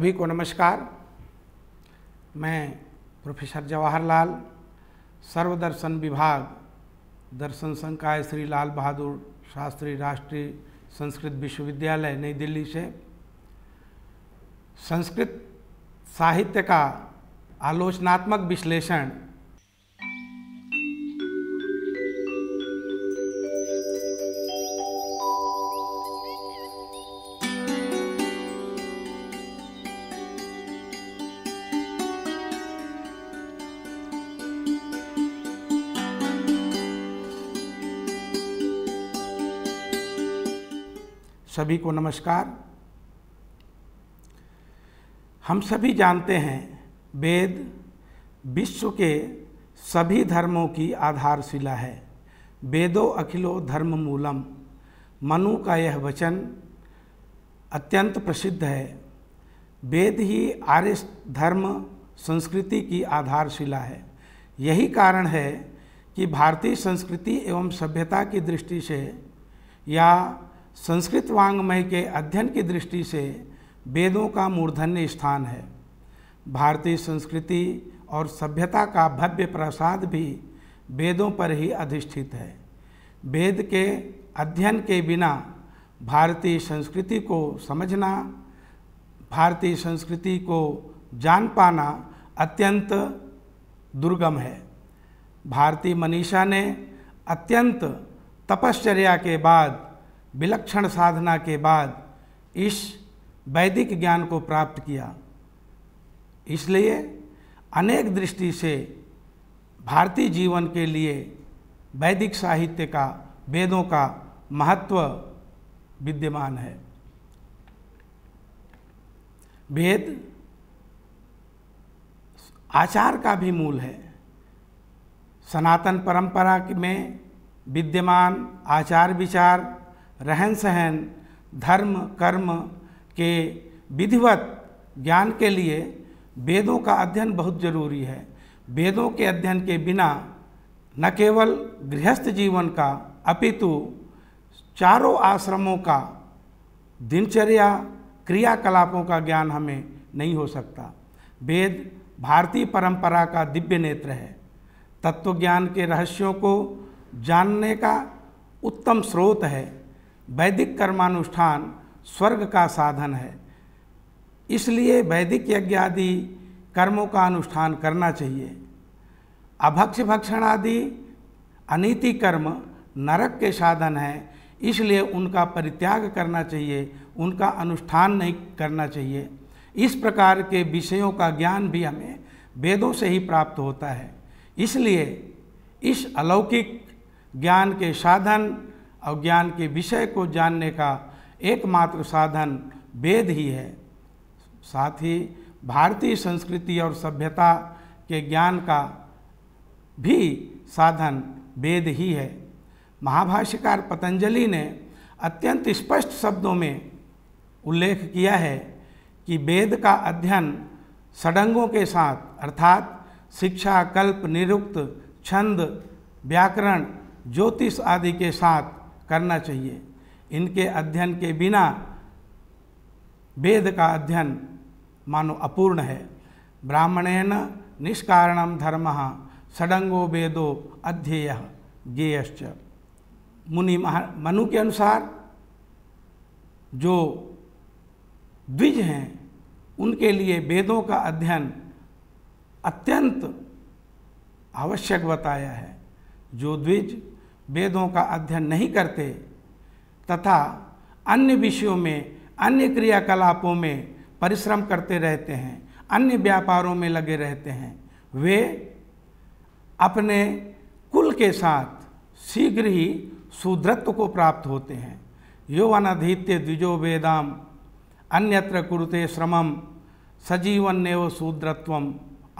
सभी को नमस्कार मैं प्रोफेसर जवाहरलाल सर्वदर्शन विभाग दर्शन संकाय श्री लाल बहादुर शास्त्री राष्ट्रीय संस्कृत विश्वविद्यालय नई दिल्ली से संस्कृत साहित्य का आलोचनात्मक विश्लेषण सभी को नमस्कार हम सभी जानते हैं वेद विश्व के सभी धर्मों की आधारशिला है वेदो अखिलो धर्म मूलम मनु का यह वचन अत्यंत प्रसिद्ध है वेद ही आर्य धर्म संस्कृति की आधारशिला है यही कारण है कि भारतीय संस्कृति एवं सभ्यता की दृष्टि से या संस्कृत वांग्मय के अध्ययन की दृष्टि से वेदों का मूर्धन्य स्थान है भारतीय संस्कृति और सभ्यता का भव्य प्रसाद भी वेदों पर ही अधिष्ठित है वेद के अध्ययन के बिना भारतीय संस्कृति को समझना भारतीय संस्कृति को जान पाना अत्यंत दुर्गम है भारतीय मनीषा ने अत्यंत तपश्चर्या के बाद विलक्षण साधना के बाद इस वैदिक ज्ञान को प्राप्त किया इसलिए अनेक दृष्टि से भारतीय जीवन के लिए वैदिक साहित्य का वेदों का महत्व विद्यमान है वेद आचार का भी मूल है सनातन परंपरा में विद्यमान आचार विचार रहन सहन धर्म कर्म के विधिवत ज्ञान के लिए वेदों का अध्ययन बहुत जरूरी है वेदों के अध्ययन के बिना न केवल गृहस्थ जीवन का अपितु चारों आश्रमों का दिनचर्या क्रियाकलापों का ज्ञान हमें नहीं हो सकता वेद भारतीय परंपरा का दिव्य नेत्र है तत्वज्ञान के रहस्यों को जानने का उत्तम स्रोत है वैदिक कर्मानुष्ठान स्वर्ग का साधन है इसलिए वैदिक यज्ञ आदि कर्मों का अनुष्ठान करना चाहिए अभक्ष भक्षण आदि अनीति कर्म नरक के साधन हैं इसलिए उनका परित्याग करना चाहिए उनका अनुष्ठान नहीं करना चाहिए इस प्रकार के विषयों का ज्ञान भी हमें वेदों से ही प्राप्त होता है इसलिए इस अलौकिक ज्ञान के साधन अज्ञान के विषय को जानने का एकमात्र साधन वेद ही है साथ ही भारतीय संस्कृति और सभ्यता के ज्ञान का भी साधन वेद ही है महाभाष्यकार पतंजलि ने अत्यंत स्पष्ट शब्दों में उल्लेख किया है कि वेद का अध्ययन सडंगों के साथ अर्थात शिक्षा कल्प निरुक्त छंद व्याकरण ज्योतिष आदि के साथ करना चाहिए इनके अध्ययन के बिना वेद का अध्ययन मानो अपूर्ण है ब्राह्मणेन निष्कारणम धर्म षडंगो वेदो अध्येय ज्ञेयश्च मुनि मनु के अनुसार जो द्विज हैं उनके लिए वेदों का अध्ययन अत्यंत आवश्यक बताया है जो द्विज वेदों का अध्ययन नहीं करते तथा अन्य विषयों में अन्य क्रियाकलापों में परिश्रम करते रहते हैं अन्य व्यापारों में लगे रहते हैं वे अपने कुल के साथ शीघ्र ही शूद्रत्व को प्राप्त होते हैं यौवनाधित्य द्विजो वेदाम अन्यत्र कुरुते श्रमम सजीवन ने वो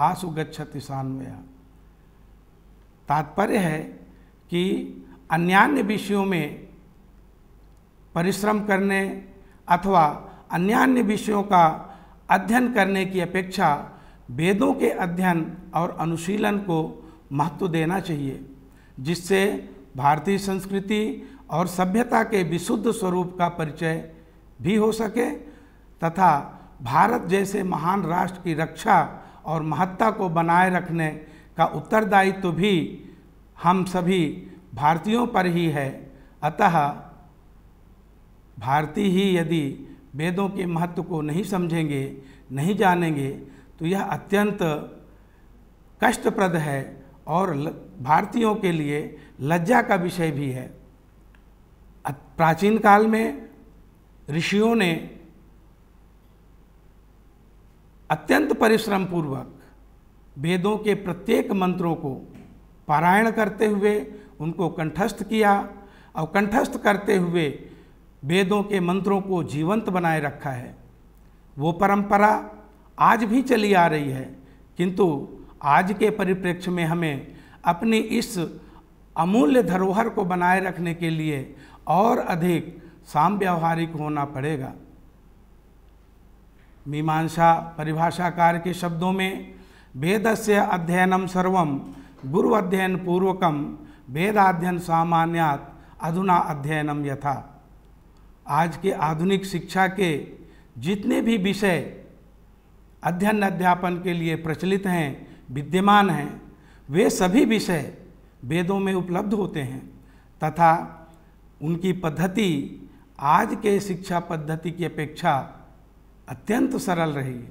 आसु गच्छति सान्वया तात्पर्य है कि अन्यान्य विषयों में परिश्रम करने अथवा अन्य विषयों का अध्ययन करने की अपेक्षा वेदों के अध्ययन और अनुशीलन को महत्व देना चाहिए जिससे भारतीय संस्कृति और सभ्यता के विशुद्ध स्वरूप का परिचय भी हो सके तथा भारत जैसे महान राष्ट्र की रक्षा और महत्ता को बनाए रखने का उत्तरदायित्व तो भी हम सभी भारतीयों पर ही है अतः भारतीय ही यदि वेदों के महत्व को नहीं समझेंगे नहीं जानेंगे तो यह अत्यंत कष्टप्रद है और भारतीयों के लिए लज्जा का विषय भी है प्राचीन काल में ऋषियों ने अत्यंत परिश्रम पूर्वक वेदों के प्रत्येक मंत्रों को पारायण करते हुए उनको कंठस्थ किया और कंठस्थ करते हुए वेदों के मंत्रों को जीवंत बनाए रखा है वो परंपरा आज भी चली आ रही है किंतु आज के परिप्रेक्ष्य में हमें अपनी इस अमूल्य धरोहर को बनाए रखने के लिए और अधिक साम व्यवहारिक होना पड़ेगा मीमांसा परिभाषाकार के शब्दों में वेद से अध्ययनम सर्वम गुरु अध्ययन पूर्वकम वेदाध्ययन सामान्यात अधुना अध्ययनम यथा आज के आधुनिक शिक्षा के जितने भी विषय अध्ययन अध्यापन के लिए प्रचलित हैं विद्यमान हैं वे सभी विषय वेदों में उपलब्ध होते हैं तथा उनकी पद्धति आज के शिक्षा पद्धति की अपेक्षा अत्यंत सरल रही है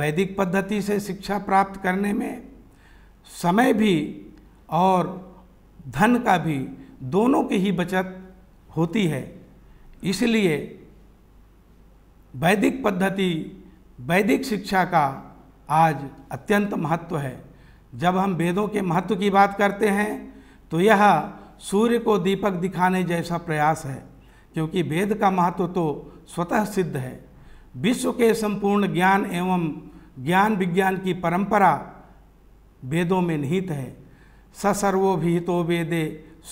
वैदिक पद्धति से शिक्षा प्राप्त करने में समय भी और धन का भी दोनों की ही बचत होती है इसलिए वैदिक पद्धति वैदिक शिक्षा का आज अत्यंत महत्व है जब हम वेदों के महत्व की बात करते हैं तो यह सूर्य को दीपक दिखाने जैसा प्रयास है क्योंकि वेद का महत्व तो स्वतः सिद्ध है विश्व के संपूर्ण ज्ञान एवं ज्ञान विज्ञान की परंपरा वेदों में निहित है स सर्वोभिहितो वेदे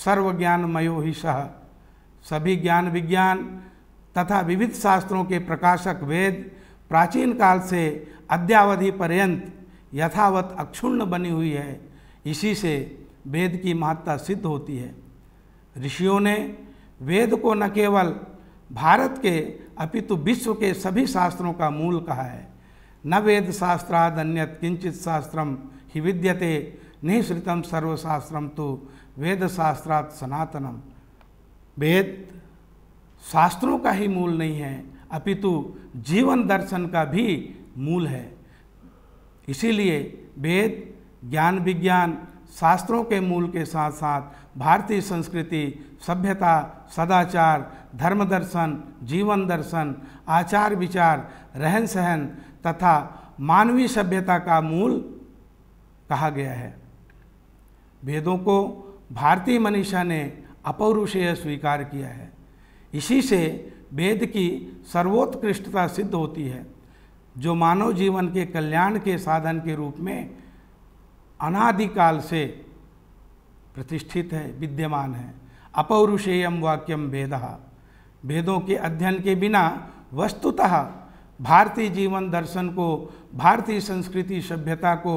सर्वज्ञानमयो ही सह सभी ज्ञान विज्ञान तथा विविध शास्त्रों के प्रकाशक वेद प्राचीन काल से अद्यावधि पर्यंत यथावत अक्षुण्ण बनी हुई है इसी से वेद की महत्ता सिद्ध होती है ऋषियों ने वेद को न केवल भारत के अपितु विश्व के सभी शास्त्रों का मूल कहा है न वेद शास्त्राद अन्यत किंचित शास्त्रम हि विद्यते निःसृतम सर्वशास्त्रम तो वेदशास्त्रात् सनातनम वेद शास्त्रों का ही मूल नहीं है अपितु जीवन दर्शन का भी मूल है इसीलिए वेद ज्ञान विज्ञान शास्त्रों के मूल के साथ साथ भारतीय संस्कृति सभ्यता सदाचार धर्म दर्शन जीवन दर्शन आचार विचार रहन सहन तथा मानवीय सभ्यता का मूल कहा गया है वेदों को भारतीय मनीषा ने अपौरुषेय स्वीकार किया है इसी से वेद की सर्वोत्कृष्टता सिद्ध होती है जो मानव जीवन के कल्याण के साधन के रूप में अनादिकाल से प्रतिष्ठित है विद्यमान है अपौरुषेयम वाक्यम वेद वेदों के अध्ययन के बिना वस्तुतः भारतीय जीवन दर्शन को भारतीय संस्कृति सभ्यता को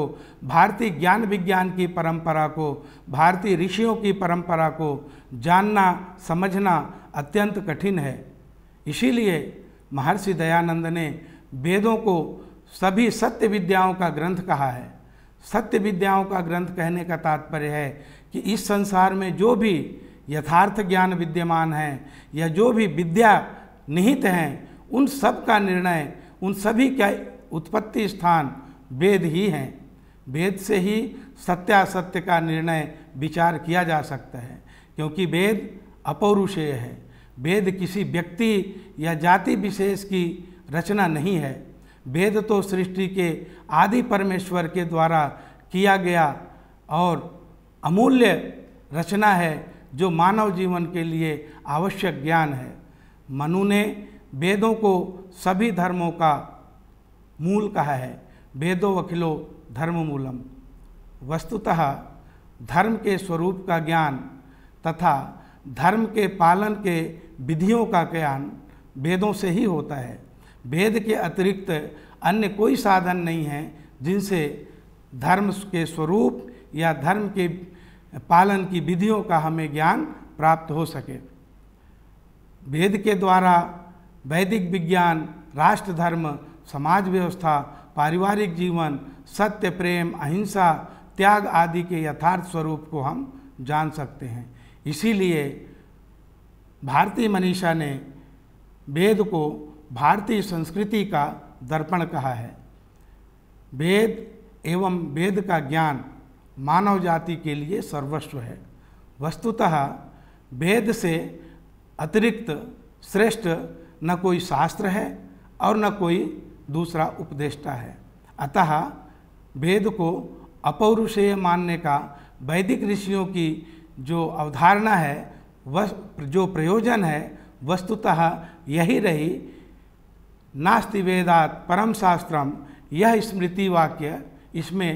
भारतीय ज्ञान विज्ञान की परंपरा को भारतीय ऋषियों की परंपरा को जानना समझना अत्यंत कठिन है इसीलिए महर्षि दयानंद ने वेदों को सभी सत्य विद्याओं का ग्रंथ कहा है सत्य विद्याओं का ग्रंथ कहने का तात्पर्य है कि इस संसार में जो भी यथार्थ ज्ञान विद्यमान है या जो भी विद्या निहित हैं उन सब का निर्णय उन सभी का उत्पत्ति स्थान वेद ही हैं वेद से ही सत्यासत्य का निर्णय विचार किया जा सकता है क्योंकि वेद अपौरुषेय है वेद किसी व्यक्ति या जाति विशेष की रचना नहीं है वेद तो सृष्टि के आदि परमेश्वर के द्वारा किया गया और अमूल्य रचना है जो मानव जीवन के लिए आवश्यक ज्ञान है मनु ने वेदों को सभी धर्मों का मूल कहा है वेदो वकिलो धर्म मूलम वस्तुतः धर्म के स्वरूप का ज्ञान तथा धर्म के पालन के विधियों का ज्ञान वेदों से ही होता है वेद के अतिरिक्त अन्य कोई साधन नहीं है जिनसे धर्म के स्वरूप या धर्म के पालन की विधियों का हमें ज्ञान प्राप्त हो सके वेद के द्वारा वैदिक विज्ञान राष्ट्र धर्म समाज व्यवस्था पारिवारिक जीवन सत्य प्रेम अहिंसा त्याग आदि के यथार्थ स्वरूप को हम जान सकते हैं इसीलिए भारतीय मनीषा ने वेद को भारतीय संस्कृति का दर्पण कहा है वेद एवं वेद का ज्ञान मानव जाति के लिए सर्वस्व है वस्तुतः वेद से अतिरिक्त श्रेष्ठ न कोई शास्त्र है और न कोई दूसरा उपदेष्टा है अतः वेद को अपौरुषेय मानने का वैदिक ऋषियों की जो अवधारणा है वह जो प्रयोजन है वस्तुतः यही रही नास्ति वेदात परम शास्त्रम यह स्मृति वाक्य इसमें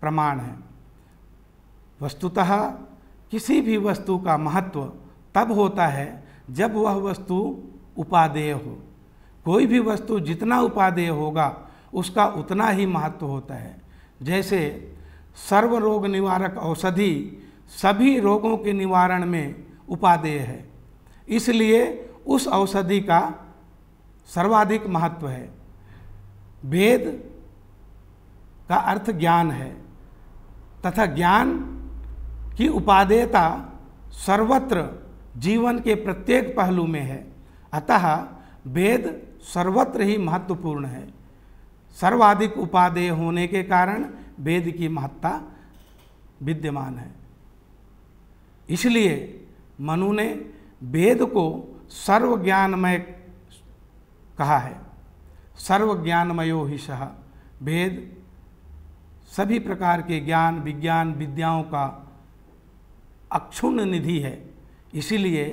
प्रमाण है वस्तुतः किसी भी वस्तु का महत्व तब होता है जब वह वस्तु उपादेय हो कोई भी वस्तु जितना उपादेय होगा उसका उतना ही महत्व होता है जैसे सर्व रोग निवारक औषधि सभी रोगों के निवारण में उपादेय है इसलिए उस औषधि का सर्वाधिक महत्व है वेद का अर्थ ज्ञान है तथा ज्ञान की उपादेयता सर्वत्र जीवन के प्रत्येक पहलू में है अतः वेद सर्वत्र ही महत्वपूर्ण है सर्वाधिक उपादेय होने के कारण वेद की महत्ता विद्यमान है इसलिए मनु ने वेद को सर्वज्ञानमय कहा है सर्वज्ञानमयो ही सह वेद सभी प्रकार के ज्ञान विज्ञान विद्याओं का अक्षुण्ण निधि है इसीलिए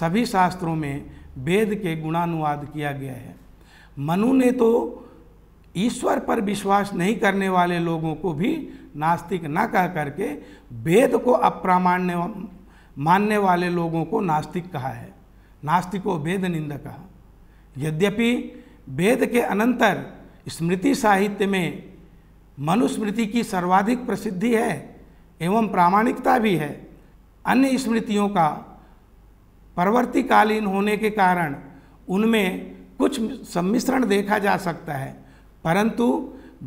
सभी शास्त्रों में वेद के गुणानुवाद किया गया है मनु ने तो ईश्वर पर विश्वास नहीं करने वाले लोगों को भी नास्तिक ना कह करके वेद को अप्रामाण्य मानने वाले लोगों को नास्तिक कहा है नास्तिको वेद निंद कहा यद्यपि वेद के अनंतर स्मृति साहित्य में मनुस्मृति की सर्वाधिक प्रसिद्धि है एवं प्रामाणिकता भी है अन्य स्मृतियों का परवर्तीकालीन होने के कारण उनमें कुछ सम्मिश्रण देखा जा सकता है परंतु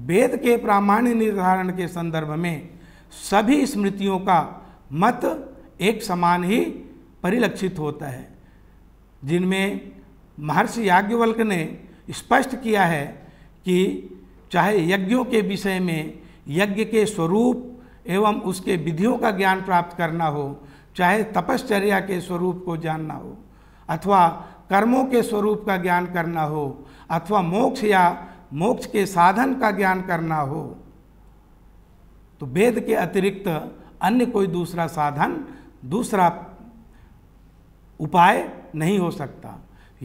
वेद के प्रामाण्य निर्धारण के संदर्भ में सभी स्मृतियों का मत एक समान ही परिलक्षित होता है जिनमें महर्षि याज्ञवल्क ने स्पष्ट किया है कि चाहे यज्ञों के विषय में यज्ञ के स्वरूप एवं उसके विधियों का ज्ञान प्राप्त करना हो चाहे तपश्चर्या के स्वरूप को जानना हो अथवा कर्मों के स्वरूप का ज्ञान करना हो अथवा मोक्ष या मोक्ष के साधन का ज्ञान करना हो तो वेद के अतिरिक्त अन्य कोई दूसरा साधन दूसरा उपाय नहीं हो सकता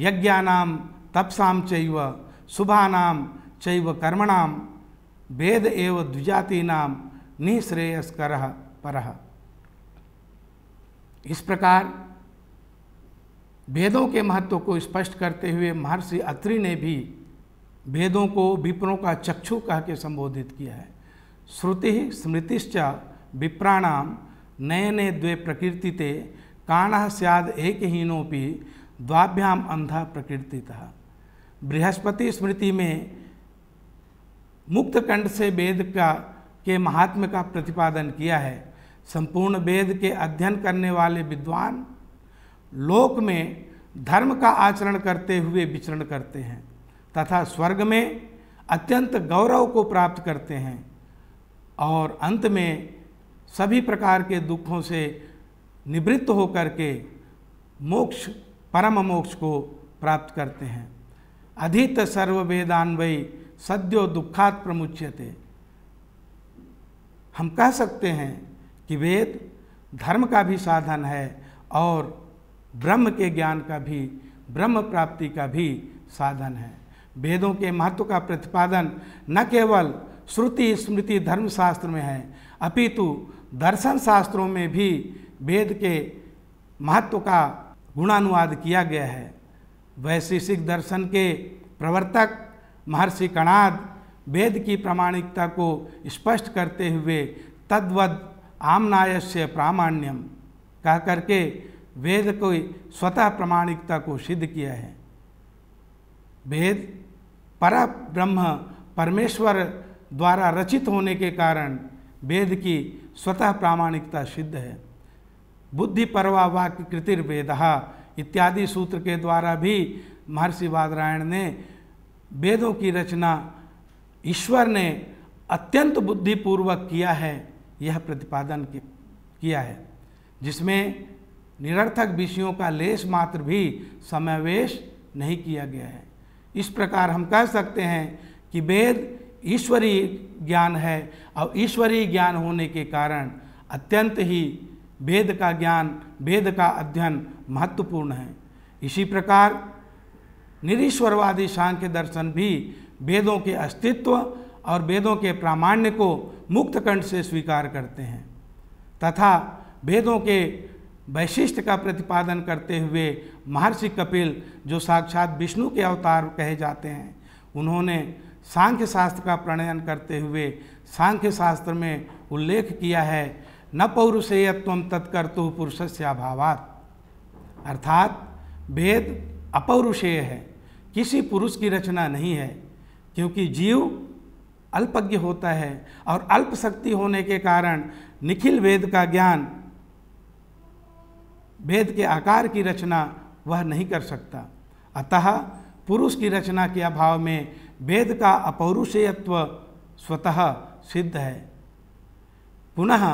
यज्ञानाम तपसाम चैव शुभानाम चैव कर्मणाम वेद एवं द्विजातीनाम निःश्रेयस्कर पर इस प्रकार वेदों के महत्व को स्पष्ट करते हुए महर्षि अत्रि ने भी वेदों को विप्रों का चक्षु कह के संबोधित किया है श्रुति स्मृतिश्च विप्राणाम नए द्वे प्रकृति ते काण सद एक हीनोपि द्वाभ्याम अंधा प्रकृति बृहस्पति स्मृति में मुक्तकंड से वेद का के महात्म्य का प्रतिपादन किया है संपूर्ण वेद के अध्ययन करने वाले विद्वान लोक में धर्म का आचरण करते हुए विचरण करते हैं तथा स्वर्ग में अत्यंत गौरव को प्राप्त करते हैं और अंत में सभी प्रकार के दुखों से निवृत्त होकर के मोक्ष परम मोक्ष को प्राप्त करते हैं अधित वेदान्वयी सद्यो दुखात् प्रमुच्यते हम कह सकते हैं कि वेद धर्म का भी साधन है और ब्रह्म के ज्ञान का भी ब्रह्म प्राप्ति का भी साधन है वेदों के महत्व का प्रतिपादन न केवल श्रुति स्मृति धर्मशास्त्र में है अपितु दर्शन शास्त्रों में भी वेद के महत्व का गुणानुवाद किया गया है वैशेषिक दर्शन के प्रवर्तक महर्षि कणाद वेद की प्रामाणिकता को स्पष्ट करते हुए तद्वद आमनाय से प्रामाण्यम कह करके वेद को स्वतः प्रमाणिकता को सिद्ध किया है वेद पर ब्रह्म परमेश्वर द्वारा रचित होने के कारण वेद की स्वतः प्रामाणिकता सिद्ध है बुद्धि परवा वाक्य कृतिर्वेद इत्यादि सूत्र के द्वारा भी महर्षि वादरायण ने वेदों की रचना ईश्वर ने अत्यंत बुद्धिपूर्वक किया है यह प्रतिपादन किया है जिसमें निरर्थक विषयों का लेश मात्र भी समावेश नहीं किया गया है इस प्रकार हम कह सकते हैं कि वेद ईश्वरीय ज्ञान है और ईश्वरीय ज्ञान होने के कारण अत्यंत ही वेद का ज्ञान वेद का अध्ययन महत्वपूर्ण है इसी प्रकार निरीश्वरवादी सांख्य दर्शन भी वेदों के अस्तित्व और वेदों के प्रामाण्य को मुक्त कंठ से स्वीकार करते हैं तथा वेदों के वैशिष्ट का प्रतिपादन करते हुए महर्षि कपिल जो साक्षात विष्णु के अवतार कहे जाते हैं उन्होंने सांख्य शास्त्र का प्रणयन करते हुए सांख्य शास्त्र में उल्लेख किया है न पौरुषेयत्व तत्कर्तु पुरुष से अभावात अर्थात वेद अपौरुषेय है किसी पुरुष की रचना नहीं है क्योंकि जीव अल्पज्ञ होता है और अल्प शक्ति होने के कारण निखिल वेद का ज्ञान वेद के आकार की रचना वह नहीं कर सकता अतः पुरुष की रचना के अभाव में वेद का अपौरुषेयत्व स्वतः सिद्ध है पुनः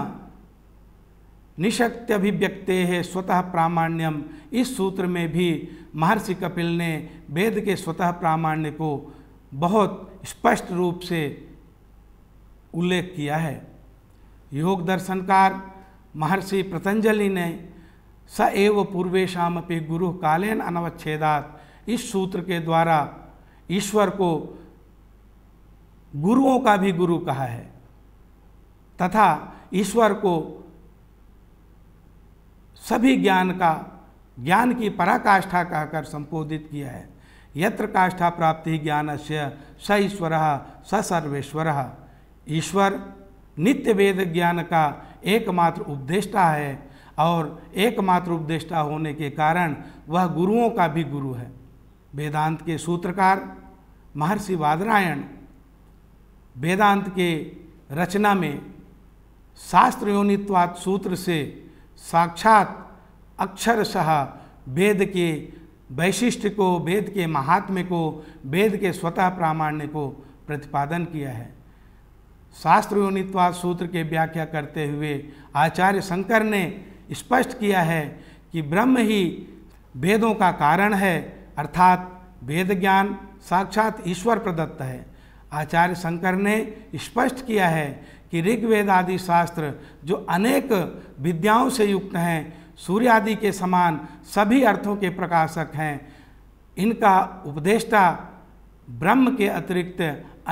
निशक्त्यभिव्यक्ते है स्वतः प्रामाण्यम इस सूत्र में भी महर्षि कपिल ने वेद के स्वतः प्रामाण्य को बहुत स्पष्ट रूप से उल्लेख किया है योग दर्शनकार महर्षि पतंजलि ने स एव अपनी गुरु कालेन अनवच्छेदात इस सूत्र के द्वारा ईश्वर को गुरुओं का भी गुरु कहा है तथा ईश्वर को सभी ज्ञान का ज्ञान की पराकाष्ठा कहकर संबोधित किया है यत्र काष्ठा प्राप्ति ज्ञान से स ईश्वर स सर्वेश्वर ईश्वर नित्य वेद ज्ञान का एकमात्र उपदेष्टा है और एकमात्र उपदेष्टा होने के कारण वह गुरुओं का भी गुरु है वेदांत के सूत्रकार महर्षि वादरायण वेदांत के रचना में शास्त्र योनित्वात सूत्र से साक्षात अक्षरशः वेद के वैशिष्ट को वेद के महात्म्य को वेद के स्वतः प्रामाण्य को प्रतिपादन किया है शास्त्र योनित्वाद सूत्र के व्याख्या करते हुए आचार्य शंकर ने स्पष्ट किया है कि ब्रह्म ही वेदों का कारण है अर्थात वेद ज्ञान साक्षात ईश्वर प्रदत्त है आचार्य शंकर ने स्पष्ट किया है कि ऋग्वेद आदि शास्त्र जो अनेक विद्याओं से युक्त हैं सूर्य आदि के समान सभी अर्थों के प्रकाशक हैं इनका उपदेष्टा ब्रह्म के अतिरिक्त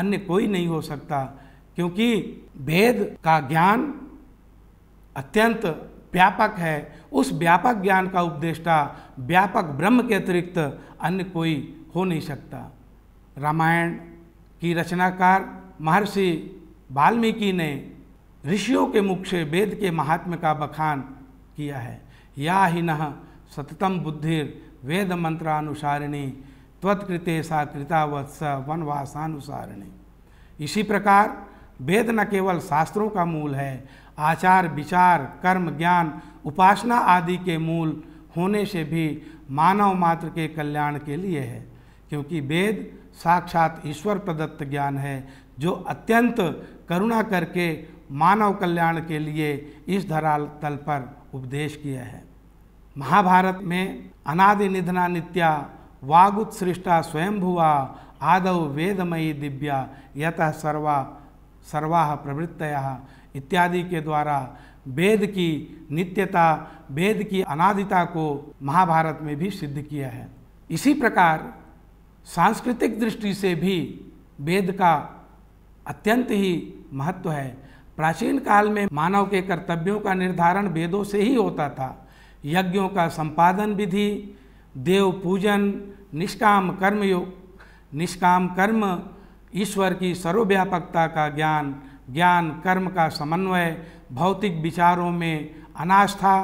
अन्य कोई नहीं हो सकता क्योंकि वेद का ज्ञान अत्यंत व्यापक है उस व्यापक ज्ञान का उपदेष्टा व्यापक ब्रह्म के अतिरिक्त अन्य कोई हो नहीं सकता रामायण की रचनाकार महर्षि वाल्मीकि ने ऋषियों के मुख से वेद के महात्म्य का बखान किया है या ही न सततम बुद्धिर वेद मंत्रानुसारिणी त्वत्कृते सा कृतावत्स वनवासानुसारिणी इसी प्रकार वेद न केवल शास्त्रों का मूल है आचार विचार कर्म ज्ञान उपासना आदि के मूल होने से भी मानव मात्र के कल्याण के लिए है क्योंकि वेद साक्षात ईश्वर प्रदत्त ज्ञान है जो अत्यंत करुणा करके मानव कल्याण के लिए इस धराल तल पर उपदेश किया है महाभारत में अनादि निधना नित्या वागुत्सृष्टा स्वयंभुआ आदौ वेदमयी दिव्या यतः सर्वा सर्वा प्रवृत्तया इत्यादि के द्वारा वेद की नित्यता वेद की अनादिता को महाभारत में भी सिद्ध किया है इसी प्रकार सांस्कृतिक दृष्टि से भी वेद का अत्यंत ही महत्व है प्राचीन काल में मानव के कर्तव्यों का निर्धारण वेदों से ही होता था यज्ञों का संपादन विधि देव पूजन निष्काम कर्मयोग निष्काम कर्म ईश्वर की सर्वव्यापकता का ज्ञान ज्ञान कर्म का समन्वय भौतिक विचारों में अनास्था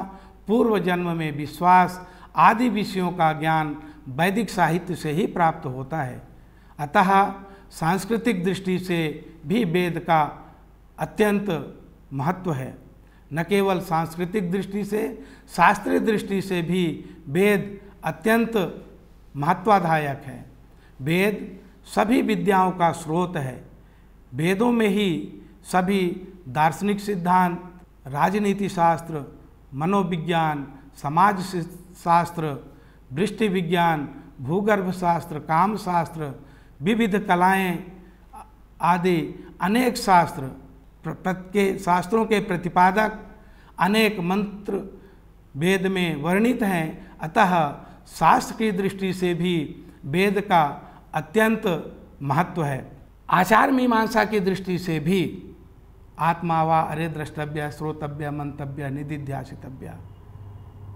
पूर्व जन्म में विश्वास आदि विषयों का ज्ञान वैदिक साहित्य से ही प्राप्त होता है अतः सांस्कृतिक दृष्टि से भी वेद का अत्यंत महत्व है न केवल सांस्कृतिक दृष्टि से शास्त्रीय दृष्टि से भी वेद अत्यंत महत्वाधायक है वेद सभी विद्याओं का स्रोत है वेदों में ही सभी दार्शनिक सिद्धांत राजनीति शास्त्र मनोविज्ञान समाज शास्त्र दृष्टि विज्ञान भूगर्भ शास्त्र काम शास्त्र विविध कलाएं आदि अनेक शास्त्र के शास्त्रों के प्रतिपादक अनेक मंत्र वेद में वर्णित हैं अतः शास्त्र की दृष्टि से भी वेद का अत्यंत महत्व है आचार मीमांसा की दृष्टि से भी आत्मा व अरे द्रष्टव्य श्रोतव्य मंतव्य निधिध्यासितव्य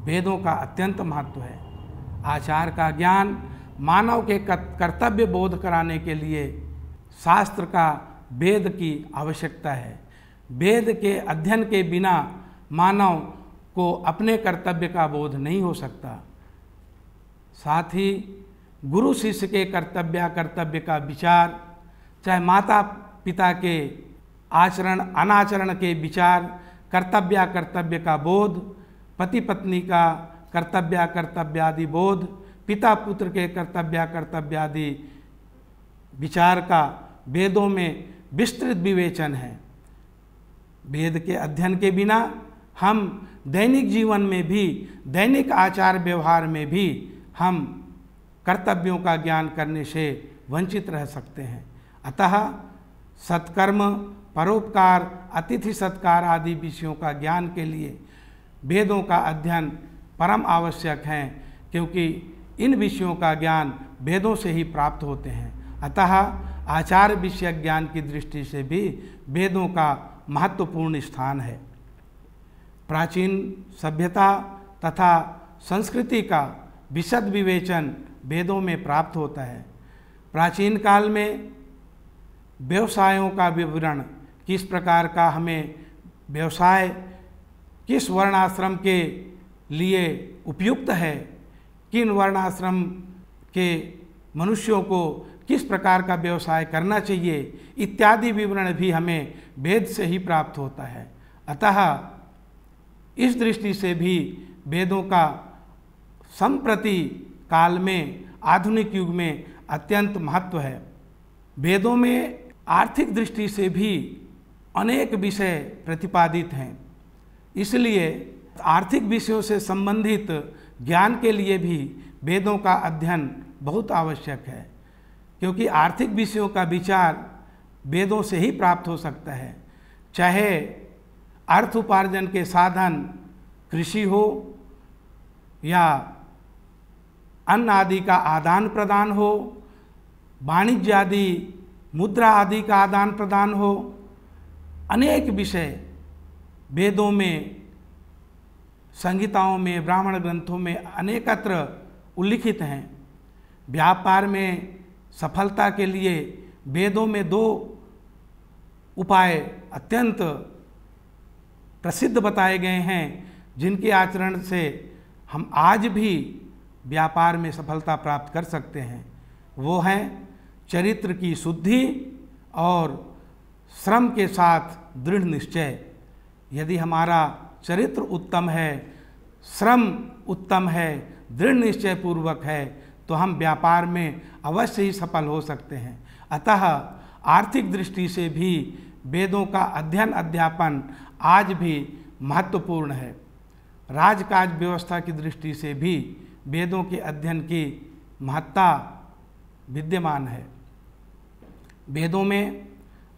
वेदों का अत्यंत महत्व है आचार का ज्ञान मानव के कर्तव्य बोध कराने के लिए शास्त्र का वेद की आवश्यकता है वेद के अध्ययन के बिना मानव को अपने कर्तव्य का बोध नहीं हो सकता साथ ही गुरु शिष्य के कर्तव्य कर्तव्य का विचार चाहे माता पिता के आचरण अनाचरण के विचार कर्तव्य कर्तव्य का बोध पति पत्नी का कर्तव्य कर्तव्य आदि बोध पिता पुत्र के कर्तव्य कर्तव्य आदि विचार का वेदों में विस्तृत विवेचन है वेद के अध्ययन के बिना हम दैनिक जीवन में भी दैनिक आचार व्यवहार में भी हम कर्तव्यों का ज्ञान करने से वंचित रह सकते हैं अतः सत्कर्म परोपकार अतिथि सत्कार आदि विषयों का ज्ञान के लिए वेदों का अध्ययन परम आवश्यक है क्योंकि इन विषयों का ज्ञान वेदों से ही प्राप्त होते हैं अतः आचार विषय ज्ञान की दृष्टि से भी वेदों का महत्वपूर्ण स्थान है प्राचीन सभ्यता तथा संस्कृति का विशद विवेचन वेदों में प्राप्त होता है प्राचीन काल में व्यवसायों का विवरण किस प्रकार का हमें व्यवसाय किस वर्णाश्रम के लिए उपयुक्त है किन वर्णाश्रम के मनुष्यों को किस प्रकार का व्यवसाय करना चाहिए इत्यादि विवरण भी हमें वेद से ही प्राप्त होता है अतः इस दृष्टि से भी वेदों का संप्रति काल में आधुनिक युग में अत्यंत महत्व है वेदों में आर्थिक दृष्टि से भी अनेक विषय प्रतिपादित हैं इसलिए आर्थिक विषयों से संबंधित ज्ञान के लिए भी वेदों का अध्ययन बहुत आवश्यक है क्योंकि आर्थिक विषयों का विचार वेदों से ही प्राप्त हो सकता है चाहे अर्थ उपार्जन के साधन कृषि हो या अन्न आदि का आदान प्रदान हो वाणिज्य आदि मुद्रा आदि का आदान प्रदान हो अनेक विषय वेदों में संहिताओं में ब्राह्मण ग्रंथों में अनेकत्र उल्लिखित हैं व्यापार में सफलता के लिए वेदों में दो उपाय अत्यंत प्रसिद्ध बताए गए हैं जिनके आचरण से हम आज भी व्यापार में सफलता प्राप्त कर सकते हैं वो हैं चरित्र की शुद्धि और श्रम के साथ दृढ़ निश्चय यदि हमारा चरित्र उत्तम है श्रम उत्तम है दृढ़ निश्चय पूर्वक है तो हम व्यापार में अवश्य ही सफल हो सकते हैं अतः आर्थिक दृष्टि से भी वेदों का अध्ययन अध्यापन आज भी महत्वपूर्ण है राजकाज व्यवस्था की दृष्टि से भी वेदों के अध्ययन की महत्ता विद्यमान है वेदों में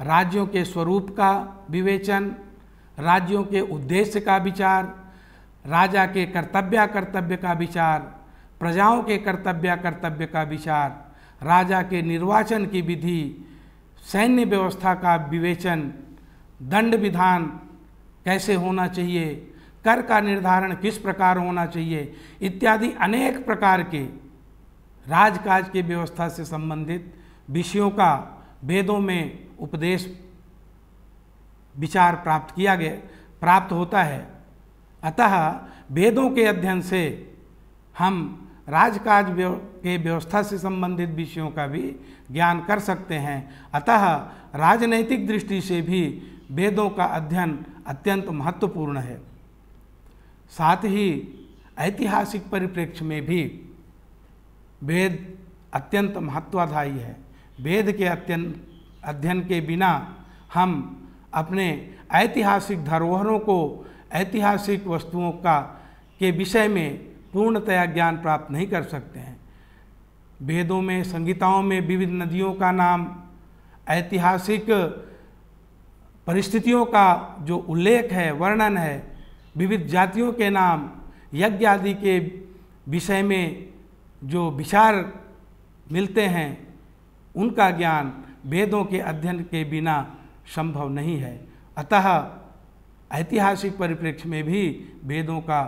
राज्यों के स्वरूप का विवेचन राज्यों के उद्देश्य का विचार राजा के कर्तव्य कर्तव्य का विचार प्रजाओं के कर्तव्य कर्तव्य का विचार राजा के निर्वाचन की विधि सैन्य व्यवस्था का विवेचन दंड विधान कैसे होना चाहिए कर का निर्धारण किस प्रकार होना चाहिए इत्यादि अनेक प्रकार के राजकाज की व्यवस्था से संबंधित विषयों का वेदों में उपदेश विचार प्राप्त किया गया प्राप्त होता है अतः वेदों के अध्ययन से हम राजकाज के व्यवस्था से संबंधित विषयों का भी ज्ञान कर सकते हैं अतः राजनैतिक दृष्टि से भी वेदों का अध्ययन अत्यंत महत्वपूर्ण है साथ ही ऐतिहासिक परिप्रेक्ष्य में भी वेद अत्यंत महत्वाधायी है वेद के अत्यंत अध्ययन के बिना हम अपने ऐतिहासिक धरोहरों को ऐतिहासिक वस्तुओं का के विषय में पूर्णतया ज्ञान प्राप्त नहीं कर सकते हैं वेदों में संहिताओं में विविध नदियों का नाम ऐतिहासिक परिस्थितियों का जो उल्लेख है वर्णन है विविध जातियों के नाम यज्ञ आदि के विषय में जो विचार मिलते हैं उनका ज्ञान वेदों के अध्ययन के बिना संभव नहीं है अतः ऐतिहासिक परिप्रेक्ष्य में भी वेदों का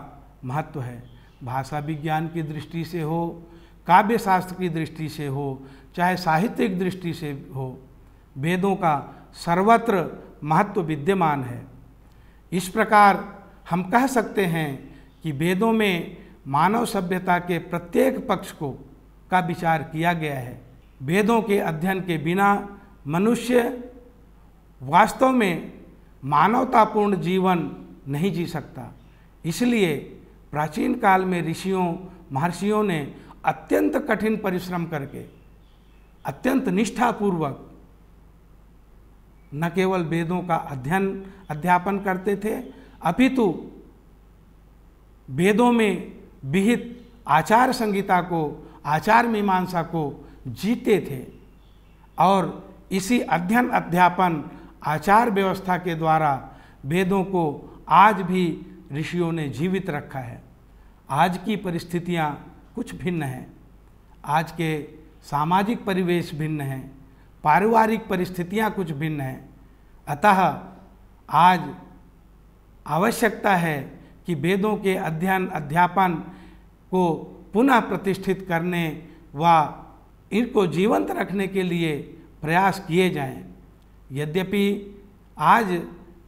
महत्व है भाषा विज्ञान की दृष्टि से हो काव्य शास्त्र की दृष्टि से हो चाहे साहित्यिक दृष्टि से हो वेदों का सर्वत्र महत्व विद्यमान है इस प्रकार हम कह सकते हैं कि वेदों में मानव सभ्यता के प्रत्येक पक्ष को का विचार किया गया है वेदों के अध्ययन के बिना मनुष्य वास्तव में मानवतापूर्ण जीवन नहीं जी सकता इसलिए प्राचीन काल में ऋषियों महर्षियों ने अत्यंत कठिन परिश्रम करके अत्यंत निष्ठापूर्वक न केवल वेदों का अध्ययन अध्यापन करते थे अपितु तो वेदों में विहित आचार संहिता को आचार मीमांसा को जीते थे और इसी अध्ययन अध्यापन आचार व्यवस्था के द्वारा वेदों को आज भी ऋषियों ने जीवित रखा है आज की परिस्थितियाँ कुछ भिन्न हैं आज के सामाजिक परिवेश भिन्न हैं पारिवारिक परिस्थितियाँ कुछ भिन्न हैं अतः आज आवश्यकता है कि वेदों के अध्ययन अध्यापन को पुनः प्रतिष्ठित करने व इनको जीवंत रखने के लिए प्रयास किए जाएं। यद्यपि आज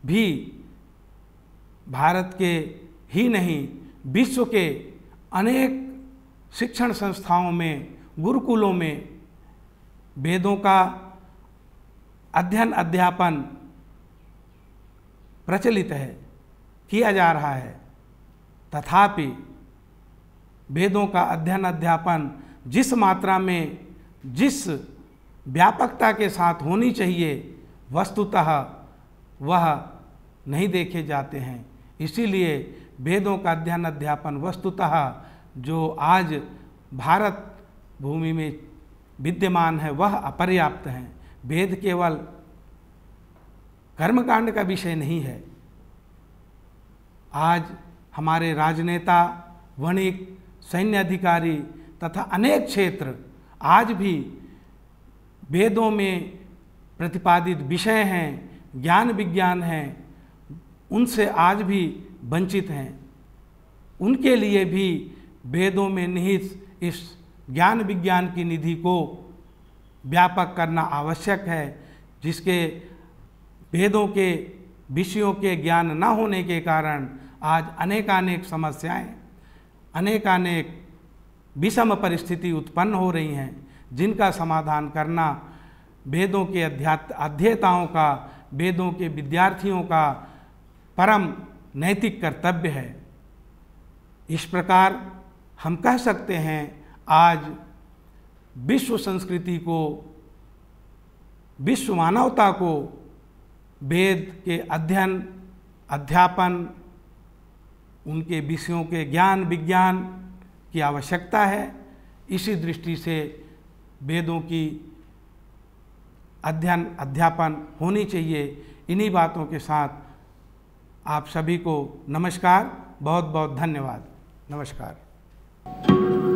भी भारत के ही नहीं विश्व के अनेक शिक्षण संस्थाओं में गुरुकुलों में वेदों का अध्ययन अध्यापन प्रचलित है किया जा रहा है तथापि वेदों का अध्ययन अध्यापन जिस मात्रा में जिस व्यापकता के साथ होनी चाहिए वस्तुतः वह नहीं देखे जाते हैं इसीलिए वेदों का अध्ययन अध्यापन वस्तुतः जो आज भारत भूमि में विद्यमान है वह अपर्याप्त हैं वेद केवल कर्मकांड का विषय नहीं है आज हमारे राजनेता वणिक सैन्य अधिकारी तथा अनेक क्षेत्र आज भी वेदों में प्रतिपादित विषय हैं ज्ञान विज्ञान हैं उनसे आज भी वंचित हैं उनके लिए भी वेदों में निहित इस ज्ञान विज्ञान की निधि को व्यापक करना आवश्यक है जिसके वेदों के विषयों के ज्ञान न होने के कारण आज अनेकानेक समस्याएं अनेकानेक विषम परिस्थिति उत्पन्न हो रही हैं जिनका समाधान करना वेदों के अध्यात अध्येताओं का वेदों के विद्यार्थियों का परम नैतिक कर्तव्य है इस प्रकार हम कह सकते हैं आज विश्व संस्कृति को विश्व मानवता को वेद के अध्ययन अध्यापन उनके विषयों के ज्ञान विज्ञान की आवश्यकता है इसी दृष्टि से वेदों की अध्ययन अध्यापन होनी चाहिए इन्हीं बातों के साथ आप सभी को नमस्कार बहुत बहुत धन्यवाद नमस्कार